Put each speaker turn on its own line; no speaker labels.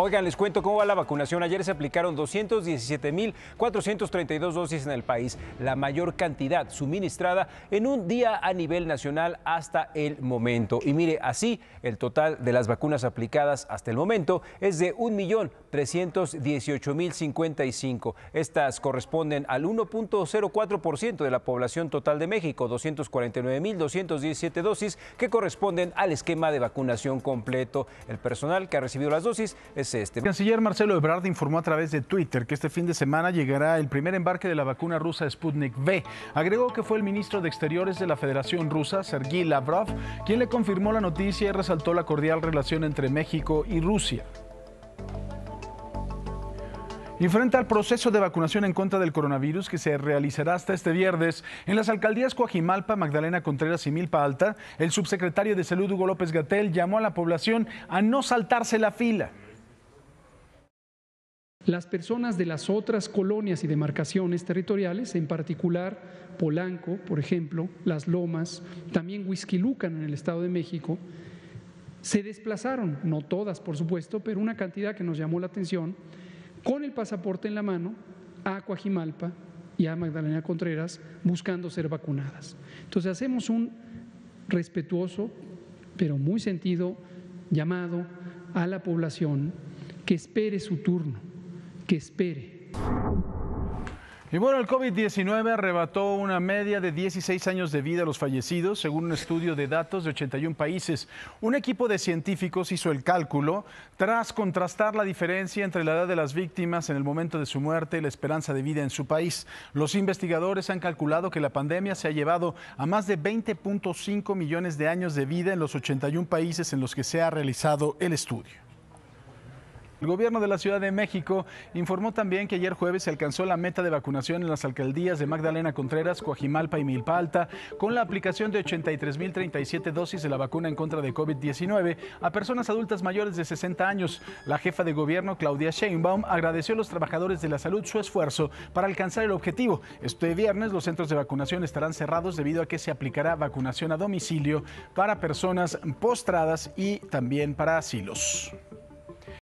Oigan, les cuento cómo va la vacunación. Ayer se aplicaron 217.432 dosis en el país, la mayor cantidad suministrada en un día a nivel nacional hasta el momento. Y mire, así el total de las vacunas aplicadas hasta el momento es de 1.318.055. Estas corresponden al 1.04% de la población total de México, 249.217 dosis que corresponden al esquema de vacunación completo. El personal que ha recibido las dosis es este. El canciller
Marcelo Ebrard informó a través de Twitter que este fin de semana llegará el primer embarque de la vacuna rusa Sputnik V. Agregó que fue el ministro de Exteriores de la Federación Rusa, Sergei Lavrov, quien le confirmó la noticia y resaltó la cordial relación entre México y Rusia. Y frente al proceso de vacunación en contra del coronavirus que se realizará hasta este viernes, en las alcaldías Coajimalpa, Magdalena Contreras y Milpa Alta, el subsecretario de Salud Hugo López Gatel llamó a la población a no saltarse la fila.
Las personas de las otras colonias y demarcaciones territoriales, en particular Polanco, por ejemplo, Las Lomas, también Huizquilucan en el Estado de México, se desplazaron, no todas por supuesto, pero una cantidad que nos llamó la atención, con el pasaporte en la mano a Coajimalpa y a Magdalena Contreras buscando ser vacunadas. Entonces hacemos un respetuoso, pero muy sentido llamado a la población que espere su turno que espere.
Y bueno, el COVID-19 arrebató una media de 16 años de vida a los fallecidos, según un estudio de datos de 81 países. Un equipo de científicos hizo el cálculo tras contrastar la diferencia entre la edad de las víctimas en el momento de su muerte y la esperanza de vida en su país. Los investigadores han calculado que la pandemia se ha llevado a más de 20.5 millones de años de vida en los 81 países en los que se ha realizado el estudio. El gobierno de la Ciudad de México informó también que ayer jueves se alcanzó la meta de vacunación en las alcaldías de Magdalena Contreras, Coajimalpa y Milpa Alta con la aplicación de 83.037 dosis de la vacuna en contra de COVID-19 a personas adultas mayores de 60 años. La jefa de gobierno, Claudia Sheinbaum, agradeció a los trabajadores de la salud su esfuerzo para alcanzar el objetivo. Este viernes los centros de vacunación estarán cerrados debido a que se aplicará vacunación a domicilio para personas postradas y también para asilos.